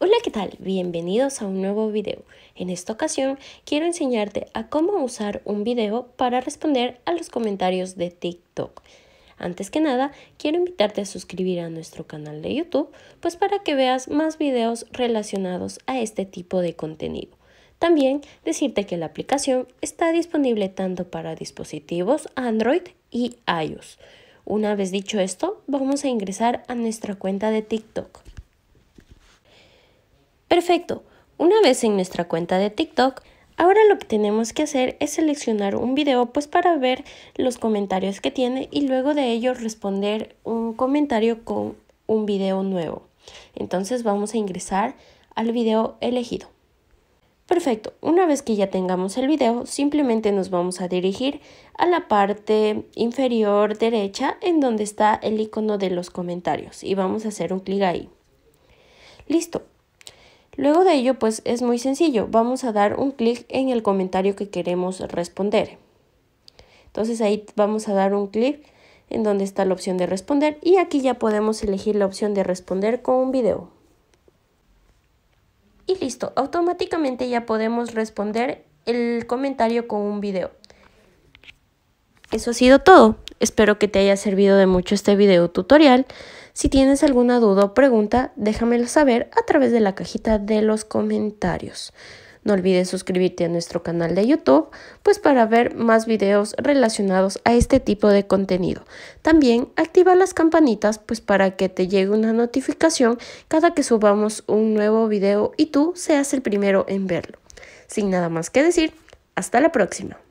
Hola, ¿qué tal? Bienvenidos a un nuevo video. En esta ocasión quiero enseñarte a cómo usar un video para responder a los comentarios de TikTok. Antes que nada, quiero invitarte a suscribir a nuestro canal de YouTube, pues para que veas más videos relacionados a este tipo de contenido. También decirte que la aplicación está disponible tanto para dispositivos Android y iOS. Una vez dicho esto, vamos a ingresar a nuestra cuenta de TikTok. Perfecto, una vez en nuestra cuenta de TikTok, ahora lo que tenemos que hacer es seleccionar un video pues para ver los comentarios que tiene y luego de ello responder un comentario con un video nuevo. Entonces vamos a ingresar al video elegido. Perfecto, una vez que ya tengamos el video, simplemente nos vamos a dirigir a la parte inferior derecha en donde está el icono de los comentarios y vamos a hacer un clic ahí. Listo, Luego de ello, pues es muy sencillo, vamos a dar un clic en el comentario que queremos responder. Entonces ahí vamos a dar un clic en donde está la opción de responder y aquí ya podemos elegir la opción de responder con un video. Y listo, automáticamente ya podemos responder el comentario con un video. Eso ha sido todo. Espero que te haya servido de mucho este video tutorial. Si tienes alguna duda o pregunta, déjamelo saber a través de la cajita de los comentarios. No olvides suscribirte a nuestro canal de YouTube, pues para ver más videos relacionados a este tipo de contenido. También activa las campanitas, pues para que te llegue una notificación cada que subamos un nuevo video y tú seas el primero en verlo. Sin nada más que decir, hasta la próxima.